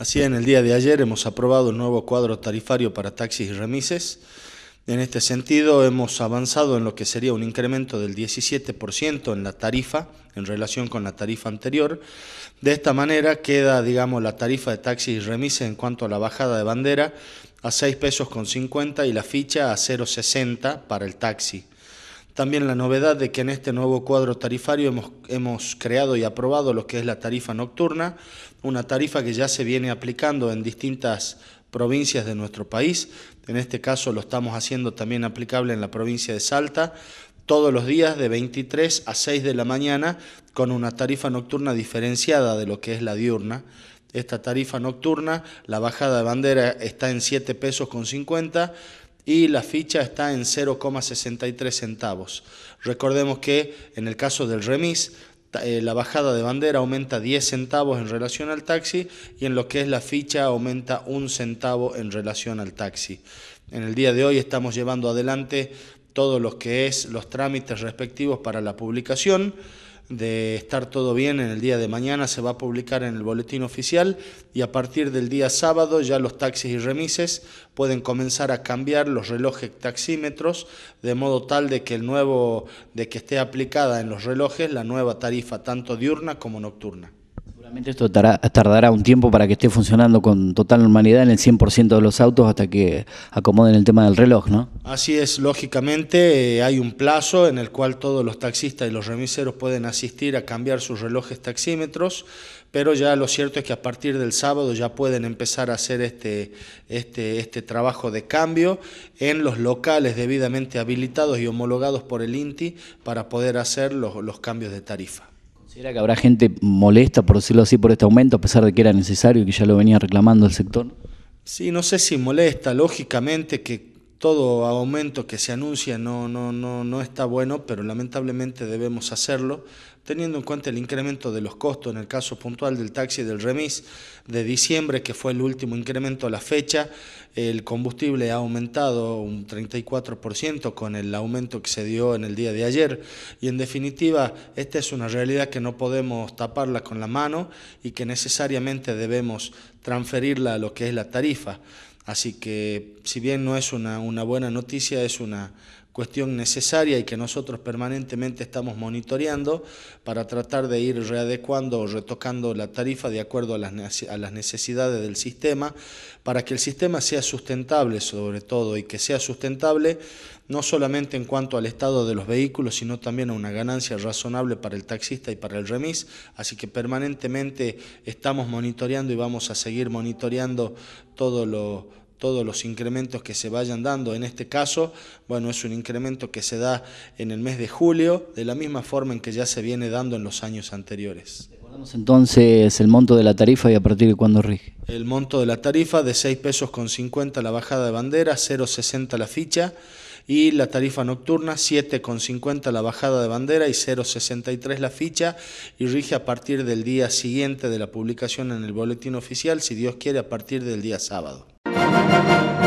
Así, en el día de ayer hemos aprobado un nuevo cuadro tarifario para taxis y remises. En este sentido, hemos avanzado en lo que sería un incremento del 17% en la tarifa en relación con la tarifa anterior. De esta manera queda, digamos, la tarifa de taxis y remises en cuanto a la bajada de bandera a 6 pesos con 50 y la ficha a 0,60 para el taxi. También la novedad de que en este nuevo cuadro tarifario hemos, creado y aprobado lo que es la tarifa nocturna, una tarifa que ya se viene aplicando en distintas provincias de nuestro país. En este caso lo estamos haciendo también aplicable en la provincia de Salta, todos los días de 23 a 6 de la mañana con una tarifa nocturna diferenciada de lo que es la diurna. Esta tarifa nocturna, la bajada de bandera está en 7 pesos con 50 y la ficha está en 0,63 centavos. Recordemos que en el caso del remis, eh, la bajada de bandera aumenta 10 centavos en relación al taxi y en lo que es la ficha aumenta un centavo en relación al taxi. En el día de hoy estamos llevando adelante todos los que es los trámites respectivos para la publicación de estar todo bien en el día de mañana se va a publicar en el boletín oficial y a partir del día sábado ya los taxis y remises pueden comenzar a cambiar los relojes taxímetros de modo tal de que el nuevo de que esté aplicada en los relojes la nueva tarifa tanto diurna como nocturna esto tardará, un tiempo para que esté funcionando con total normalidad en el 100% de los autos hasta que acomoden el tema del reloj, ¿no? Así es, lógicamente eh, hay un plazo en el cual todos los taxistas y los remiseros pueden asistir a cambiar sus relojes taxímetros, pero ya lo cierto es que a partir del sábado ya pueden empezar a hacer este, este, este trabajo de cambio en los locales debidamente habilitados y homologados por el INTI para poder hacer los cambios de tarifa. ¿Será que habrá gente molesta, por decirlo así, por este aumento, a pesar de que era necesario y que ya lo venía reclamando el sector? Sí, no sé si molesta, lógicamente que todo aumento que se anuncia no, no, no, no está bueno, pero lamentablemente debemos hacerlo, teniendo en cuenta el incremento de los costos, en el caso puntual del taxi del remis de diciembre, que fue el último incremento a la fecha, el combustible ha aumentado un 34% con el aumento que se dio en el día de ayer, y en definitiva, esta es una realidad que no podemos taparla con la mano y que necesariamente debemos transferirla a lo que es la tarifa. Así que si bien no es una, buena noticia, es una cuestión necesaria y que nosotros permanentemente estamos monitoreando para tratar de ir readecuando o retocando la tarifa de acuerdo a las, a las necesidades del sistema, para que el sistema sea sustentable sobre todo y que sea sustentable no solamente en cuanto al estado de los vehículos, sino también a una ganancia razonable para el taxista y para el remis. Así que permanentemente estamos monitoreando y vamos a seguir monitoreando todo lo todos los incrementos que se vayan dando. En este caso, bueno, es un incremento que se da en el mes de julio, de la misma forma en que ya se viene dando en los años anteriores. entonces el monto de la tarifa y a partir de cuándo rige. El monto de la tarifa de 6 pesos con 50 la bajada de bandera, 0,60 la ficha y la tarifa nocturna 7,50 la bajada de bandera y 0,63 la ficha y rige a partir del día siguiente de la publicación en el boletín oficial, si Dios quiere, a partir del día sábado. Thank you.